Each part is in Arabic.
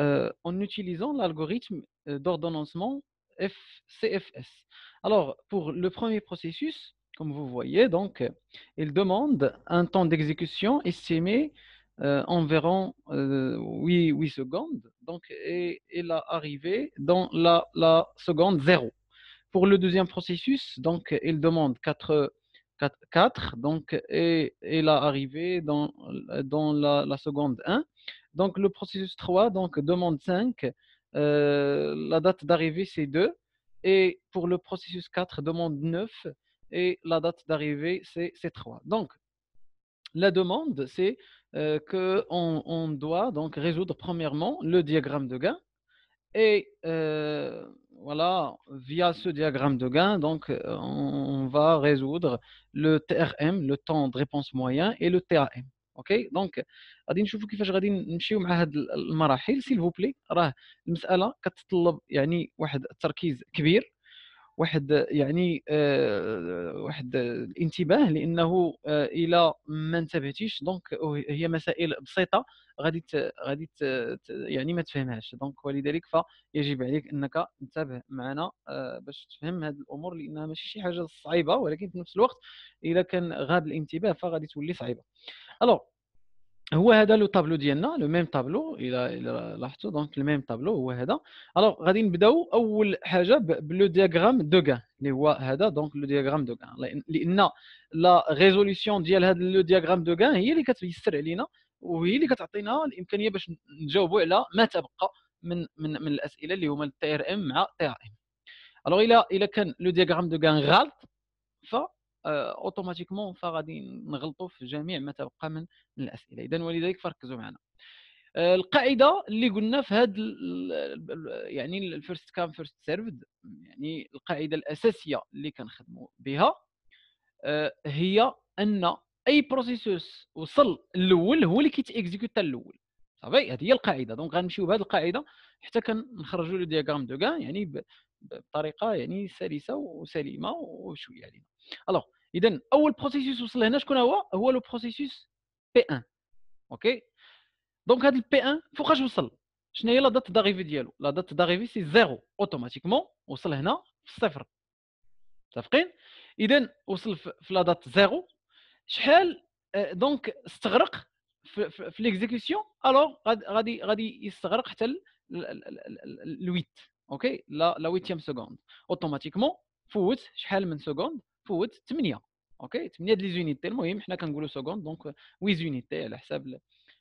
Euh, en utilisant l'algorithme euh, d'ordonnancement CFS. Alors, pour le premier processus, comme vous voyez, donc, euh, il demande un temps d'exécution estimé environ 8, secondes. Donc, et, il a arrivé dans la, seconde 0. Pour le deuxième processus, donc, il demande 4, 4, donc, et il a arrivé dans, dans la, la seconde 1. Donc le processus 3, donc demande 5, euh, la date d'arrivée c'est 2. Et pour le processus 4, demande 9 et la date d'arrivée c'est 3. Donc la demande c'est euh, que qu'on on doit donc résoudre premièrement le diagramme de gain. Et euh, voilà, via ce diagramme de gain, donc on va résoudre le TRM, le temps de réponse moyen, et le TAM. اوكي دونك غادي نشوفوا كيفاش غادي نمشيو مع هاد المراحل سيل بلي راه المساله كتطلب يعني واحد التركيز كبير واحد يعني آه واحد الانتباه لانه آه الى ما انتبهتيش دونك هي مسائل بسيطه غادي غادي يعني ما تفهمهاش دونك ولذلك فيجب عليك انك انتبه معنا آه باش تفهم هذه الامور لانها ماشي شي حاجه صعيبه ولكن في نفس الوقت الى كان غاب الانتباه فغادي تولي صعيبه الو هو هذا لو طابلو ديالنا لو ميم طابلو الى الى لاحظتوا دونك لو ميم طابلو هو هذا الو غادي نبداو اول حاجه بلو دياغرام دوغان اللي هو هذا دونك لو دياغرام دوغان لان لا ريزوليسيون ديال هذا لو دياغرام دوغان هي اللي كتيسر علينا وهي اللي كتعطينا الامكانيه باش نجاوبوا على ما تبقى من من من الاسئله اللي هما تي ار ام مع تي ار ام الوغ الى الى كان لو دياغرام دوغان غلط ف اوتوماتيكمون فغادي نغلطوا في جميع ما تبقى من الاسئله اذا ولذلك فركزوا معنا آه، القاعده اللي قلنا في هذا يعني الفيرست كام فيرست سيرفد يعني القاعده الاساسيه اللي كنخدموا بها آه، هي ان اي بروسيسوس وصل الاول هو اللي كيتيكزيكوت الاول صافي هذه هي القاعده دونك غنمشيو بهذه القاعده حتى كنخرجوا لو دياغرام دو كان يعني بطريقه يعني سلسه وسليمه وشويه علينا الوغ اذا اول بروسيسوس وصل هنا شكون هو هو لو بروسيسوس بي 1 اوكي دونك هذا البي 1 فوقاش وصل شنو هي لا دات داريفي ديالو لا دات داريفي سي زيرو اوتوماتيكمون وصل هنا في الصفر متفقين اذا وصل في لا دات زيرو شحال دونك استغرق في, في, ليكزيكسيون الوغ غادي غادي يستغرق حتى الويت اوكي لا لا 8 سكوند اوتوماتيكمون فوت شحال من سكوند فوت 8 اوكي 8 ديال لي ليزونيتي المهم حنا كنقولوا سكوند دونك وي زونيتي على حساب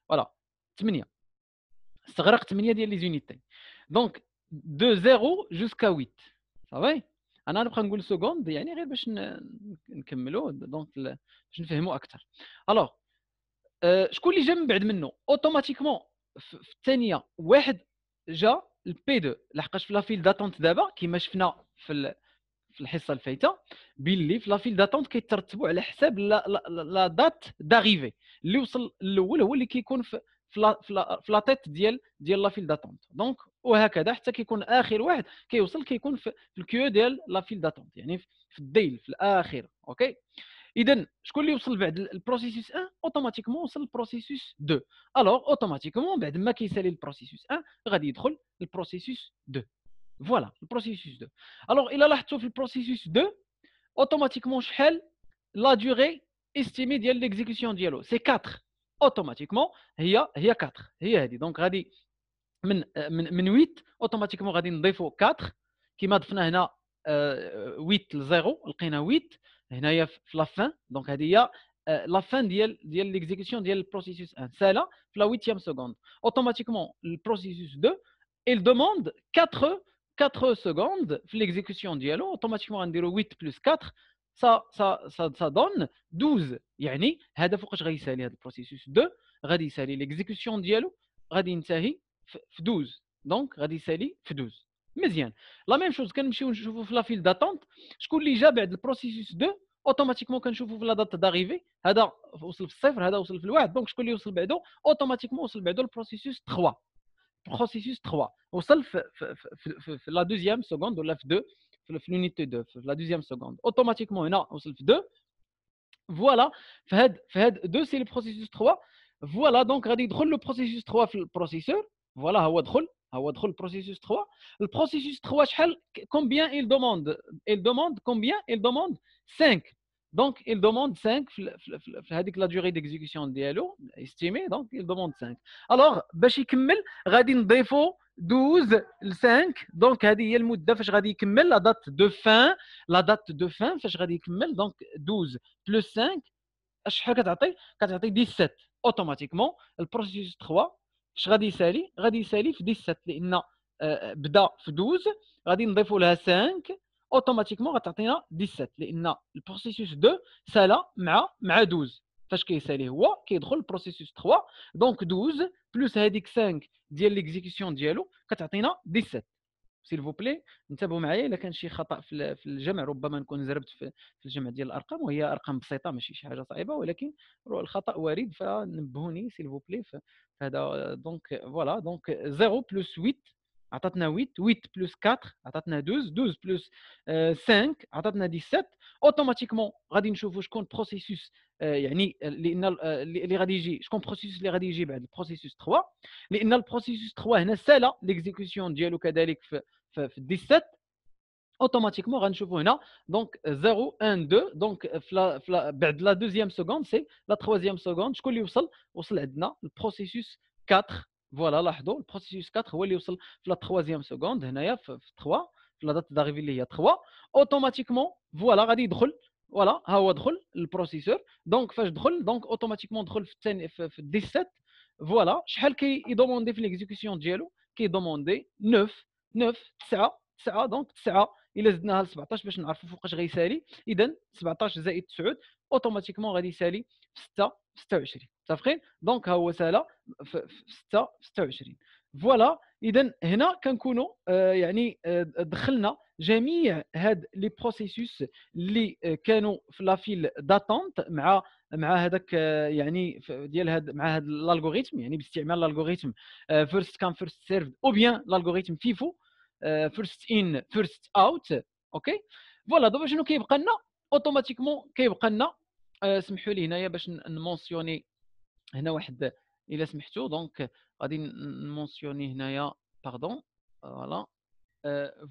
فوالا 8 استغرق 8 ديال لي ليزونيتي دونك دو زيرو جوسكا 8 صافي انا نبقى نقول سكوند يعني غير باش نكملوا دونك باش نفهموا اكثر الوغ شكون اللي جا من بعد منه اوتوماتيكمون في الثانيه واحد جا البي 2 لحقاش في لافيل داتونت دابا كما شفنا في في الحصه الفايته باللي في لافيل داتونت كيترتبوا على حساب لا, لا, لا دات داريفي اللي وصل الاول هو اللي كيكون في في لا تيت ديال ديال لافيل داتونت دونك وهكذا حتى كيكون اخر واحد كيوصل كيكون في الكيو ديال لافيل داتونت يعني في الديل في الاخر اوكي اذا شكون اللي وصل بعد البروسيسوس 1 اوتوماتيكمون وصل البروسيسوس 2 الوغ اوتوماتيكمون بعد ما كيسالي البروسيسوس 1 غادي يدخل البروسيسوس 2 فوالا البروسيسوس 2 الوغ الا لاحظتوا في البروسيسوس 2 اوتوماتيكمون شحال لا ديوغي استيمي ديال ليكزيكسيون ديالو سي 4 اوتوماتيكمون هي هي 4 هي هذه دونك غادي من من من 8 اوتوماتيكمون غادي نضيفوا 4 كما ضفنا هنا 8 ل 0 لقينا 8 هنايا في لافان دونك هذه هي لافان آه، ديال ديال ليكزيكسيون ديال البروسيسوس 1 سالا في لا 8 سكوند اوتوماتيكمون البروسيسوس 2 il demande 4 4 secondes في ليكزيكسيون ديالو اوتوماتيكمون غنديرو 8 بلس 4 سا سا سا سا دون 12 يعني هذا فوقاش غيسالي هذا البروسيسوس 2 غادي يسالي ليكزيكسيون ديالو غادي ينتهي في 12 دونك غادي يسالي في 12 La même chose, quand je vous fais la file d'attente, je coule déjà le processus 2, automatiquement, quand je vous fais la date d'arrivée, C'est le au c'est le sol, 3. au sol, au sol, au sol, au sol, au sol, au sol, au sol, au sol, au sol, au sol, au sol, au sol, au sol, au sol, au sol, au sol, au sol, c'est le au le Voilà, le processus 3. Le processus 3, combien il demande Il demande combien Il demande 5. Donc, il demande 5, la durée d'exécution est estimée, donc il demande 5. Alors, باش يكمل غادي نضيفو 12 5 Donc, il le المده la date de la date de fin. 12 plus 5 شحال كتعطي كتعطي 17 le processus 3 اش غادي يسالي غادي يسالي في 17 لان آه، بدا في 12 غادي نضيفوا لها 5 اوتوماتيكمون غتعطينا 17 لان البروسيسوس 2 سالا مع مع 12 فاش كيسالي هو كيدخل البروسيسوس 3 دونك 12 بلس هذيك 5 ديال ليكزيكسيون ديالو كتعطينا 17 سيل فو بلي انتبهوا معايا الا كان شي خطا في الجمع ربما نكون زربت في الجمع ديال الارقام وهي ارقام بسيطه ماشي شي حاجه صعيبه ولكن الخطا وارد فنبهوني سيل فو بلي فهذا دونك فوالا دونك 0 بلس 8 on a 8, 8 plus 4, on 12, 12 plus 5, on 17, automatiquement, on va voir le processus, euh, euh, le euh, processus Je va venir après, le processus 3, le processus 3, hein, c'est là, l'exécution d'Hélio-Cadallic dans le 17, automatiquement, on va voir 0, 1, 2, donc, ben, de la deuxième seconde, c'est la troisième seconde, je crois qu'il est arrivé, il le processus 4, فوالا لاحظوا البروسيسوس 4 هو اللي يوصل في لا تخوازيام سكوند هنايا في 3 في لا دات داريفي اللي هي 3 اوتوماتيكمون فوالا غادي يدخل فوالا ها هو دخل البروسيسور دونك فاش دخل دونك اوتوماتيكمون دخل في الثاني في 17 فوالا شحال كي يدوموندي في ليكزيكسيون ديالو كيدوموندي 9 9 9 9 دونك 9 الا زدناها ل 17 باش نعرفوا فوقاش غيسالي اذا 17 زائد 9 اوتوماتيكمون غادي يسالي في 6 في 26 متفقين دونك ها هو سالا في 6 في 26 فوالا اذا هنا كنكونوا آه، يعني آه، دخلنا جميع هاد لي بروسيسوس اللي آه، كانوا في لافيل داتونت مع مع هذاك يعني ديال هاد مع هاد الالغوريثم يعني باستعمال الالغوريثم فيرست كام فيرست سيرفد او بيان الالغوريثم فيفو فيرست ان فيرست اوت اوكي فوالا دابا شنو كيبقى لنا اوتوماتيكمون كيبقى لنا آه، سمحوا لي هنايا باش نمونسيوني هنا واحد الا سمحتوا دونك غادي نمونسيوني هنايا باردون فوالا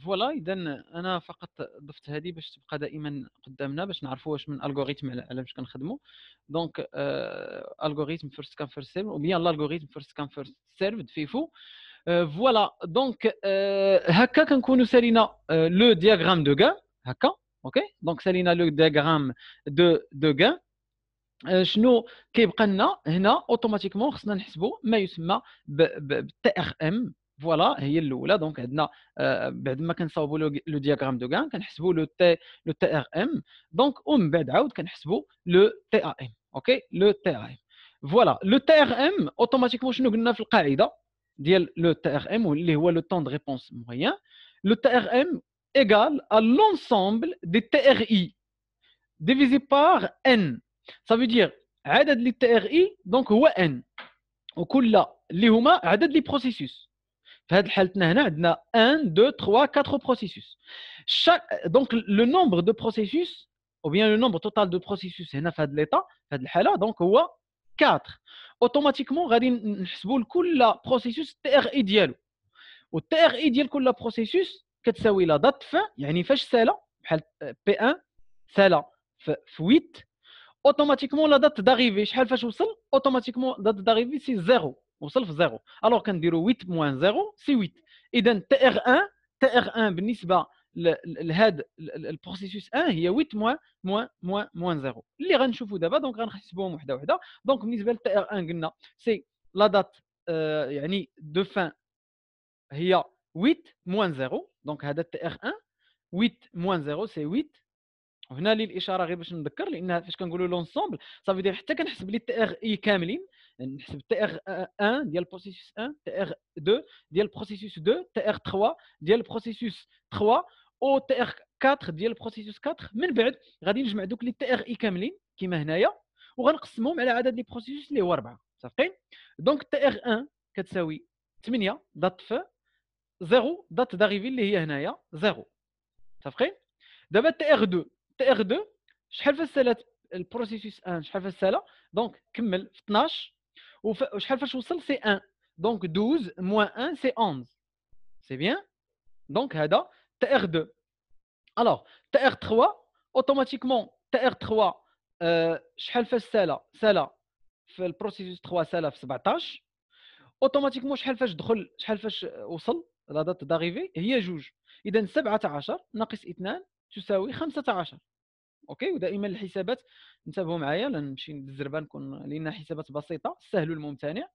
فوالا اذا انا فقط ضفت هذه باش تبقى دائما قدامنا باش نعرفوا واش من الغوريثم على باش كنخدموا دونك الغوريثم فيرست كان فيرست سيرف وبيان الالغوريثم فيرست كان فيرست سيرف فيفو voilà, donc, haka euh, salina le diagramme de gain, haka, ok Donc, salina le diagramme de, de gain. شنو كيبقى لنا هنا اوتوماتيكمون خصنا نحسبوا ما يسمى بالتي ار ام فوالا هي الاولى دونك عندنا بعد ما كنصاوبوا لو دياغرام دو كان كنحسبوا لو تي لو تي ار ام دونك ومن بعد عاود كنحسبوا لو تي ا ام اوكي لو تي ا ام فوالا لو تي ار ام اوتوماتيكمون شنو قلنا في القاعده le TRM, ou le temps de réponse moyen, le TRM égale à l'ensemble des TRI divisé par N. Ça veut dire, عدد les TRI, donc هو N. وكل اللي هما عدد لي processus. في هذه هنا عندنا 1 2 3 4 processus chaque donc le nombre de processus ou bien le nombre total de processus هنا في هذا l'état fait le donc هو 4 اوتوماتيكمون غادي نحسبوا لكل بروسيسوس تي ار اي ديالو والتي ار اي ديال كل بروسيسوس كتساوي لا دات فان يعني فاش سالا بحال بي 1 سالا في 8 اوتوماتيكمون لا دات داريفي شحال فاش وصل اوتوماتيكمون دات داريفي سي 0 وصل في 0 الوغ كنديروا 8 موان 0 سي 8 اذا تي ار 1 تي ار 1 بالنسبه لهذا البروسيسوس 1 هي 8 موان موان موان موان زيرو اللي غنشوفوا دابا دونك غنحسبوهم وحده وحده دونك بالنسبه للتي ار 1 قلنا سي لا دات يعني دو فان هي 8 موان زيرو دونك هذا تي ار 1 8 موان زيرو سي 8 وهنا لي الاشاره غير باش نذكر لان فاش كنقولوا لونسومبل صافي دير حتى كنحسب لي تي ار اي كاملين يعني نحسب تي ار 1 ديال بروسيسوس 1 تي ار 2 ديال بروسيسوس 2 تي ار 3 ديال بروسيسوس 3 او تي ار 4 ديال البروسيسوس 4 من بعد غادي نجمع دوك لي تي ار اي كاملين كما هنايا وغنقسمهم على عدد لي بروسيسوس اللي هو 4 متفقين دونك تي ار 1 كتساوي 8 دات ف 0 دات داريفي اللي هي هنايا 0 متفقين دابا تي ار 2 تي ار 2 شحال فاش سالات البروسيسوس 1 شحال فاش سالا دونك كمل في 12 وشحال فاش وصل سي 1 دونك 12 موان 1 سي 11 سي بيان دونك هذا TR2. الوغ TR3 اوتوماتيكمون TR3 شحال فاش سالا سالا في البروسيسوس 3 سالا في 17 اوتوماتيكمون شحال فاش دخل شحال فاش وصل لا دات داريفي هي جوج اذا 17 ناقص 2 تساوي 15 اوكي ودائما الحسابات انتبهوا معايا نمشي بالزربه نكون لان حسابات بسيطه سهل الممتنع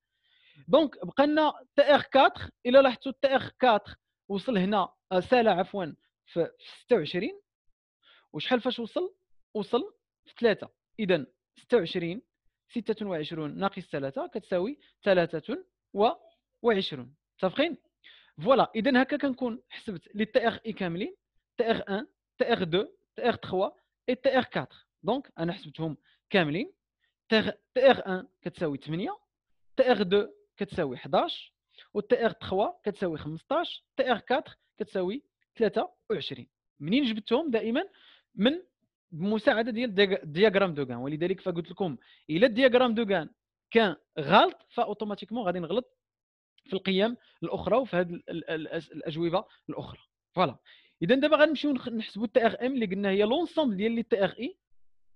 دونك بقى لنا تي ار 4 الا لاحظتوا تي ار 4 وصل هنا آه، سالة عفوا في 26 وشحال فاش وصل وصل في 3 اذا 26 26 ناقص 3 كتساوي 23 متفقين فوالا اذا هكا كنكون حسبت لي تي اخ اي كاملين تي ار 1 تي ار 2 تي ار 3 اي تي ار 4 دونك انا حسبتهم كاملين تي ار 1 كتساوي 8 تي ار 2 كتساوي 11 والتي ار 3 كتساوي 15 تي ار 4 كتساوي 23 منين جبتهم دائما من بمساعده ديال دياغرام دوغان ولذلك فقلت لكم الا الدياغرام دوغان كان غلط فاوتوماتيكمون غادي نغلط في القيم الاخرى وفي هذه الاجوبه الاخرى فوالا اذا دابا غنمشيو نحسبوا التي ار ام اللي قلنا هي لونسومبل ديال لي تي ار اي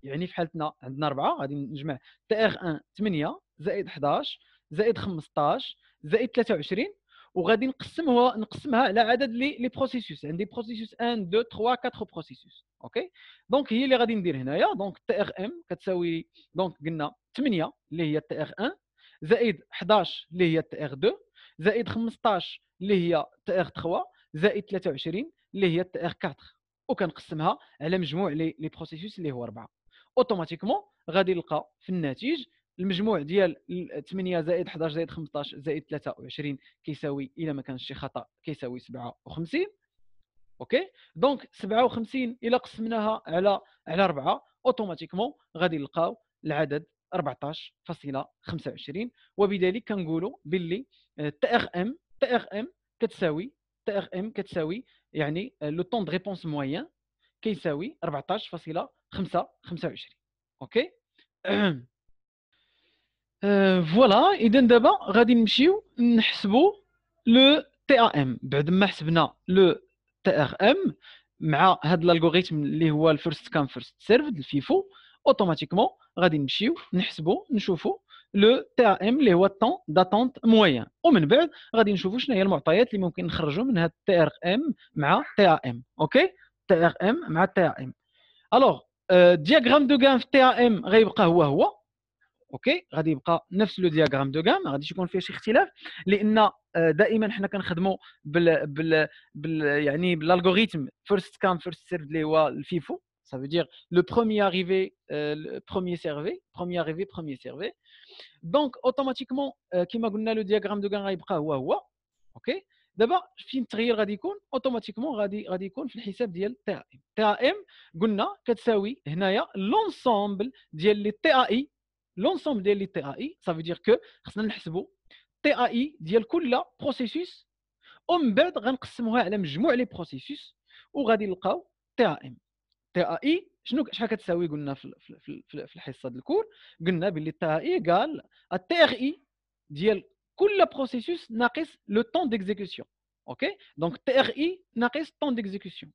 يعني في حالتنا عندنا 4 غادي نجمع تي ار 1 8 زائد 11 زائد 15 زائد 23 وغادي نقسمها نقسمها على عدد لي لي بروسيسوس عندي بروسيسوس 1 2 3 4 بروسيسوس اوكي دونك هي اللي غادي ندير هنايا دونك تي ار ام كتساوي دونك قلنا 8 اللي هي تي ار 1 زائد 11 اللي هي تي ار 2 زائد 15 اللي هي تي ار 3 زائد 23 اللي هي تي ار 4 وكنقسمها على مجموع لي بروسيسوس اللي هو 4 اوتوماتيكمون غادي نلقى في الناتج المجموع ديال 8 زائد 11 زائد 15 زائد 23 كيساوي الى ما كانش شي خطا كيساوي 57 اوكي دونك 57 الى قسمناها على على 4 اوتوماتيكمون غادي نلقاو العدد 14.25 وبذلك كنقولوا باللي آه، تي ار ام تي ار ام كتساوي تي ار ام كتساوي يعني لو طون دو ريبونس مويان كيساوي 14.525 اوكي فوالا اذا دابا غادي نمشيو نحسبوا لو تي ام بعد ما حسبنا لو تي ار ام مع هذا الالغوريثم اللي هو الفيرست كام فيرست سيرفد الفيفو اوتوماتيكمون غادي نمشيو نحسبوا نشوفوا لو تي ام اللي هو الطون داتونت موين ومن بعد غادي نشوفوا شنو هي المعطيات اللي ممكن نخرجوا من هاد تي ار ام مع تي ام اوكي تي ار ام مع تي ام الوغ دياغرام دو غان في تي ام غيبقى هو هو اوكي غادي يبقى نفس لو دياغرام دو غام ما غاديش يكون فيه شي اختلاف لان آه، دائما حنا كنخدموا بال بال بال يعني بالالغوريثم فيرست كام فيرست سيرف اللي هو الفيفو سا فو دير لو برومي اريفي لو برومي سيرفي برومي اريفي برومي سيرفي دونك اوتوماتيكمون كيما قلنا لو دياغرام دو غام غيبقى هو هو اوكي دابا فين التغيير غادي يكون اوتوماتيكمون غادي غادي يكون في الحساب ديال تي ا ام تي ا ام قلنا كتساوي هنايا لونسومبل ديال لي تي ا اي لونسومبل ديال لي تي اي صافي دير كو خصنا نحسبوا تي اي ديال كل بروسيسوس ومن بعد غنقسموها على مجموع لي بروسيسوس وغادي نلقاو تي ام تي اي شنو شحال كتساوي قلنا في, في, في, الحصه ديال الكور قلنا باللي تي اي قال التي ار اي ديال كل بروسيسوس ناقص لو طون ديكزيكسيون اوكي دونك تي ار اي ناقص طون ديكزيكسيون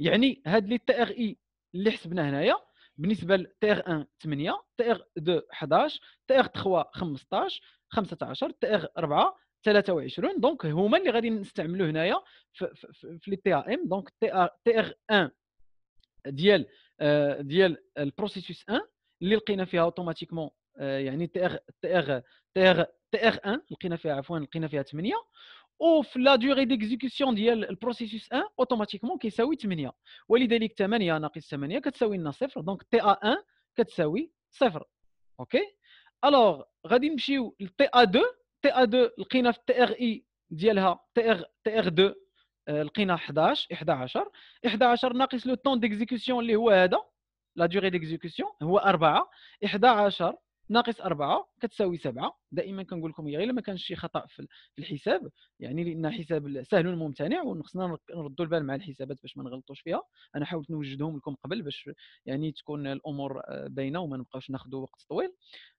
يعني هاد لي تي ار اي اللي حسبناه هنايا بالنسبه لتيغ 1 8 تيغ 2 11 تيغ 3 15 15 تيغ 4 23 دونك هما اللي غادي نستعملو هنايا في لي تي ام دونك تي ار 1 ديال ديال البروسيسوس 1 اللي لقينا فيها اوتوماتيكمون يعني تي ار تي ار تي ار 1 لقينا فيها عفوا لقينا فيها 8 وفي لا دوري ديكزيكسيون ديال البروسيسوس 1 اوتوماتيكمون كيساوي 8 ولذلك 8 ناقص 8 كتساوي لنا صفر دونك تي ا 1 كتساوي صفر اوكي الوغ غادي نمشيو لتي ا 2 تي ا 2 لقينا في تي ار اي ديالها تي ار تي ار 2 لقينا 11 11 11 ناقص لو طون ديكزيكسيون اللي هو هذا لا دوري ديكزيكسيون هو 4 11 ناقص 4 كتساوي 7 دائما كنقول لكم هي إيه، غير ما كانش شي خطا في الحساب يعني لان حساب سهل ممتنع وخصنا نردوا البال مع الحسابات باش ما نغلطوش فيها انا حاولت نوجدهم لكم قبل باش يعني تكون الامور آه، باينه وما نبقاوش ناخذوا وقت طويل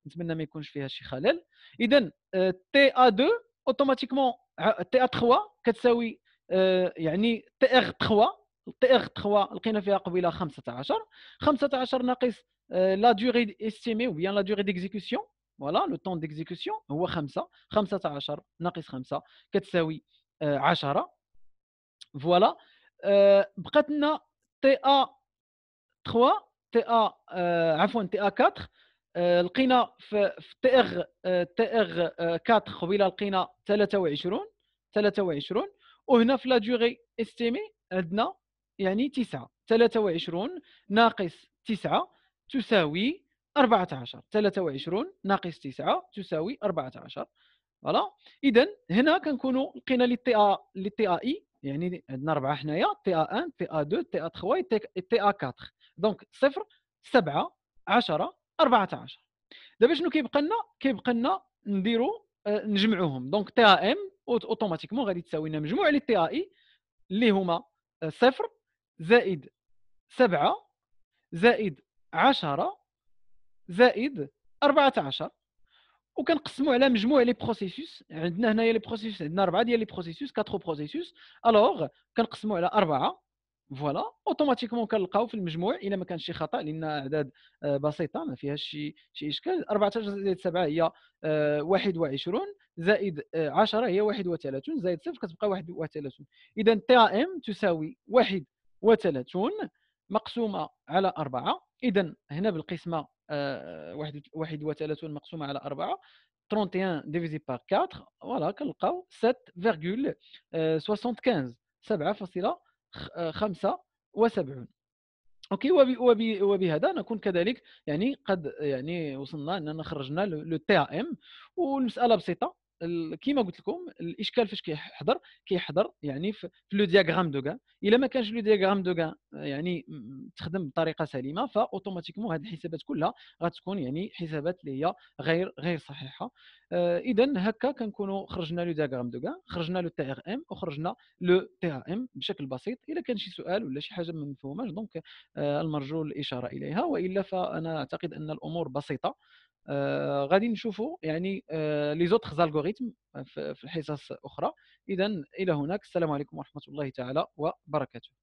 نتمنى ما يكونش فيها شي خلل اذا تي ا 2 اوتوماتيكمون تي ا 3 كتساوي آه، يعني تي ار 3 تي ار 3 لقينا فيها قبيله 15 15 ناقص لا دوري استيمي ou bien la durée d'exécution voilà le temps d'exécution هو 5 15 ناقص 5 كتساوي 10 فوالا بقات لنا تي ا 3 تي ا عفوا تي ا 4 لقينا في تي ار تي ار 4 قبيله لقينا 23 23 وهنا في لا دوري استيمي عندنا يعني 9 23 ناقص 9 تساوي 14 23 ناقص 9 تساوي 14 فوالا اذا هنا كنكونوا لقينا لي تي ا لي تي اي يعني عندنا اربعه حنايا تي ا 1 تي ا 2 تي ا 3 تي ا 4 دونك 0 7 10 14 دابا شنو كيبقى لنا كيبقى لنا نديروا آه، نجمعوهم دونك تي ا ام اوتوماتيكمون غادي تساوي لنا مجموع لي تي ا اي اللي هما 0 آه، زائد 7 زائد 10 زائد 14 وكنقسموا على مجموع لي بروسيسوس عندنا هنايا لي بروسيسوس عندنا اربعه ديال لي بروسيسوس كاترو بروسيسوس الوغ كنقسموا على اربعه فوالا اوتوماتيكمون كنلقاو في المجموع الا ما كانش شي خطا لان اعداد آه، بسيطه ما فيهاش شي شي اشكال 14 زائد 7 هي 21 آه، زائد 10 آه، هي 31 زائد 0 كتبقى 31 اذا تي ا ام تساوي 31 مقسومه على أربعة اذا هنا بالقسمه آه، واحد واحد وثلاثون مقسومه على أربعة 31 ديفيزي بار 4 فوالا كنلقاو 7,75 7.75 آه، آه، اوكي وبهذا نكون كذلك يعني قد يعني وصلنا اننا خرجنا لو تي ام والمساله بسيطه كيما قلت لكم الاشكال فاش كيحضر كيحضر يعني في لو دياغرام دو غان الا ما كانش لو دياغرام دو غان آه، يعني تخدم بطريقه سليمه فاوتوماتيكمون هذه الحسابات كلها غتكون يعني حسابات اللي هي غير غير صحيحه آه، اذا هكا كنكونوا خرجنا لو دياغرام دو غان خرجنا لو تي ار ام وخرجنا لو تي ار ام بشكل بسيط الا كان شي سؤال ولا شي حاجه ما مفهوماش دونك آه، المرجو الاشاره اليها والا فانا اعتقد ان الامور بسيطه آه غادي نشوفوا يعني آه لي زوتغ زالغوريتم آه، في الحصص اخرى اذا الى هناك السلام عليكم ورحمه الله تعالى وبركاته